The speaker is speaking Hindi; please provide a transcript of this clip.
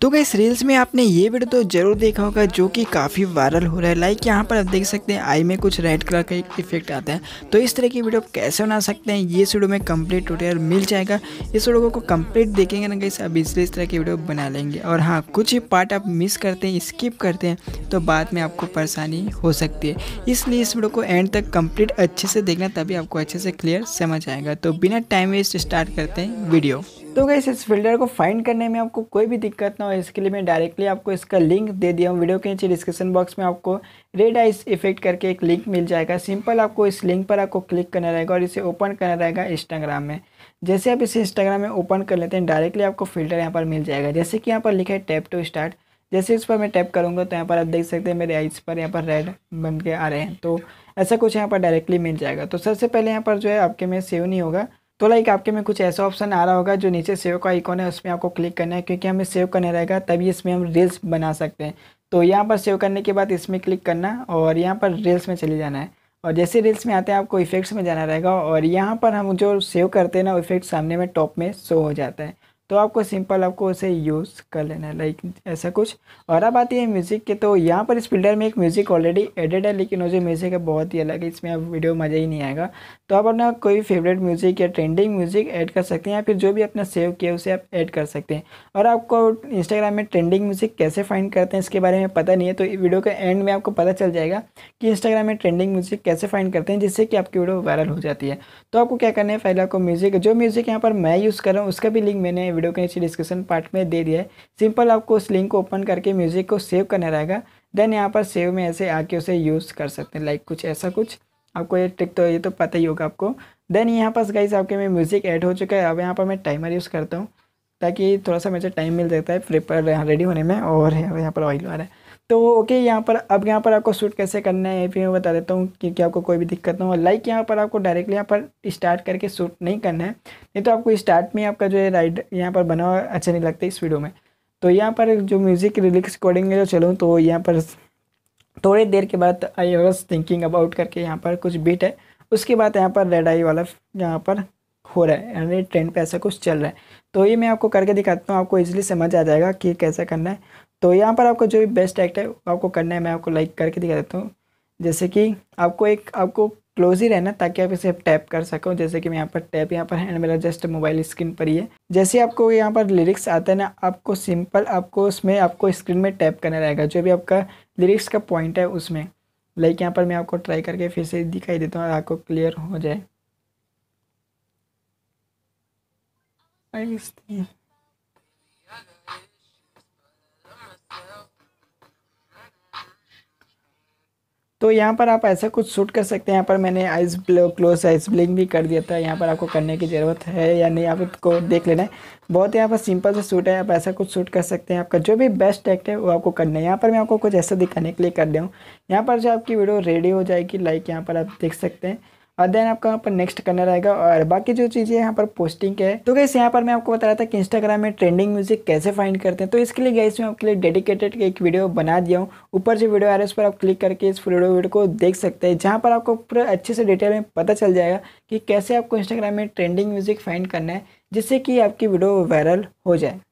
तो गैस रील्स में आपने ये वीडियो तो जरूर देखा होगा जो कि काफ़ी वायरल हो रहा है लाइक यहाँ पर आप देख सकते हैं आई में कुछ रेड कलर का एक इफेक्ट आता है तो इस तरह की वीडियो कैसे बना सकते हैं ये वीडियो में कंप्लीट टूटेयर मिल जाएगा इस वीडियो को कंप्लीट देखेंगे ना गैस अब इसलिए इस तरह की वीडियो बना लेंगे और हाँ कुछ ही पार्ट आप मिस करते हैं स्किप करते हैं तो बाद में आपको परेशानी हो सकती है इसलिए इस वीडियो को एंड तक कम्प्लीट अच्छे से देखना तभी आपको अच्छे से क्लियर समझ आएगा तो बिना टाइम वेस्ट स्टार्ट करते हैं वीडियो तो गई इस फिल्टर को फाइंड करने में आपको कोई भी दिक्कत ना हो इसके लिए मैं डायरेक्टली आपको इसका लिंक दे दिया हूँ वीडियो के नीचे डिस्क्रिप्शन बॉक्स में आपको रेड आइस इफेक्ट करके एक लिंक मिल जाएगा सिंपल आपको इस लिंक पर आपको क्लिक करना रहेगा और इसे ओपन करना रहेगा इंस्टाग्राम में जैसे आप इसे इंस्टाग्राम में ओपन कर लेते हैं डायरेक्टली आपको फिल्टर यहाँ पर मिल जाएगा जैसे कि यहाँ पर लिखा है टैप टू स्टार्ट जैसे इस पर मैं टैप करूँगा तो यहाँ पर आप देख सकते हैं मेरे आइस पर यहाँ पर रेड बन के आ रहे हैं तो ऐसा कुछ यहाँ पर डायरेक्टली मिल जाएगा तो सबसे पहले यहाँ पर जो है आपके में सेव नहीं होगा तो लाइक आपके में कुछ ऐसा ऑप्शन आ रहा होगा जो नीचे सेव का आइकॉन है उसमें आपको क्लिक करना है क्योंकि हमें सेव करना रहेगा तभी इसमें हम रील्स बना सकते हैं तो यहाँ पर सेव करने के बाद इसमें क्लिक करना और यहाँ पर रील्स में चले जाना है और जैसे रील्स में आते हैं आपको इफेक्ट्स में जाना रहेगा और यहाँ पर हम जो सेव करते हैं ना इफेक्ट सामने में टॉप में शो हो जाता है तो आपको सिंपल आपको उसे यूज़ कर लेना है लाइक ऐसा कुछ और अब आती है म्यूज़िक के तो यहाँ पर इस फिल्टर में एक म्यूज़िक ऑलरेडी एडिड है लेकिन मुझे म्यूज़िक है बहुत ही अलग है इसमें अब वीडियो मज़ा ही नहीं आएगा तो आप अपना कोई फेवरेट म्यूज़िक या ट्रेंडिंग म्यूज़िक ऐड कर सकते हैं या फिर जो भी अपना सेव किया उसे आप ऐड कर सकते हैं और आपको इंस्टाग्राम में ट्रेंडिंग म्यूज़िक कैसे फाइंड करते हैं इसके बारे में पता नहीं है तो वीडियो के एंड में आपको पता चल जाएगा कि इंस्टाग्राम में ट्रेंडिंग म्यूज़िक कैसे फाइंड करते हैं जिससे कि आपकी वीडियो वायरल हो जाती है तो आपको क्या करना है पहले आपको म्यूज़िक जो म्यूज़िक यहाँ पर मैं यूज़ कर रहा हूँ उसका भी लिंक मैंने वीडियो के नीचे डिस्क्रिप्शन पार्ट में दे दिया है सिंपल आपको उस लिंक को ओपन करके म्यूज़िक को सेव करना रहेगा देन यहाँ पर सेव में ऐसे आके उसे यूज़ कर सकते हैं लाइक कुछ ऐसा कुछ आपको ये ट्रिक तो ये तो पता ही होगा आपको देन यहाँ पर गाइस आपके में म्यूज़िक ऐड हो चुका है अब यहाँ पर मैं टाइमर यूज़ करता हूँ ताकि थोड़ा सा मुझे टाइम मिल जाता है प्रिपेयर रेडी हाँ, होने में और यहाँ पर ऑयल आ रहा है तो ओके यहाँ पर अब यहाँ पर आपको शूट कैसे करना है ये भी मैं बता देता हूँ क्योंकि आपको कोई भी दिक्कत ना हो लाइक यहाँ पर आपको डायरेक्टली यहाँ पर स्टार्ट करके शूट नहीं करना है नहीं तो आपको स्टार्ट में आपका जो है राइड यहाँ पर बना हुआ अच्छा नहीं लगता इस वीडियो में तो यहाँ पर जो म्यूज़िक रिलिक्स अकॉर्डिंग जो चलूँ तो यहाँ पर थोड़ी देर के बाद आई वॉज थिंकिंग अबाउट करके यहाँ पर कुछ बीट है उसके बाद यहाँ पर रेड आई वाला यहाँ पर हो रहा है यानी ट्रेंड पे ऐसा कुछ चल रहा है तो ये मैं आपको करके दिखाता हूँ आपको इजीली समझ आ जाएगा कि कैसा करना है तो यहाँ पर आपका जो भी बेस्ट एक्ट है आपको करना है मैं आपको लाइक करके दिखा देता हूँ जैसे कि आपको एक आपको क्लोज ही रहना ताकि आप इसे टैप कर सको जैसे कि मैं यहाँ पर टैप यहाँ पर है मेरा जस्ट मोबाइल स्क्रीन पर ही है जैसे आपको यहाँ पर लिरिक्स आता है ना आपको सिंपल आपको उसमें आपको स्क्रीन में टैप करना रहेगा जो भी आपका लिरिक्स का पॉइंट है उसमें लाइक यहाँ पर मैं आपको ट्राई करके फिर से दिखाई देता हूँ आपको क्लियर हो जाए तो यहाँ पर आप ऐसा कुछ शूट कर सकते हैं यहाँ पर मैंने ice blow close ice bling भी कर दिया था यहाँ पर आपको करने की ज़रूरत है या नहीं आपको देख लेना है बहुत यहाँ पर सिंपल सा शूट है आप ऐसा कुछ शूट कर सकते हैं आपका जो भी बेस्ट एक्ट है वो आपको करना है यहाँ पर मैं आपको कुछ ऐसा दिखाने के लिए कर दिया हूँ यहाँ पर जो आपकी वीडियो रेडी हो जाएगी लाइक यहाँ पर आप देख सकते हैं और देन आपका यहाँ पर नेक्स्ट करना रहेगा और बाकी जो चीज़ें यहाँ पर पोस्टिंग के है तो गैस यहाँ पर मैं आपको बता रहा था कि इंस्टाग्राम में ट्रेंडिंग म्यूजिक कैसे फाइंड करते हैं तो इसके लिए गैस मैं आपके लिए डेडिकेटेड एक वीडियो बना दिया हूँ ऊपर जो वीडियो आ रहा है उस पर आप क्लिक करके इस वीडियो वीडियो को देख सकते हैं जहाँ पर आपको पूरा अच्छे से डिटेल में पता चल जाएगा कि कैसे आपको इंस्टाग्राम में ट्रेंडिंग म्यूजिक फाइंड करना है जिससे कि आपकी वीडियो वायरल हो जाए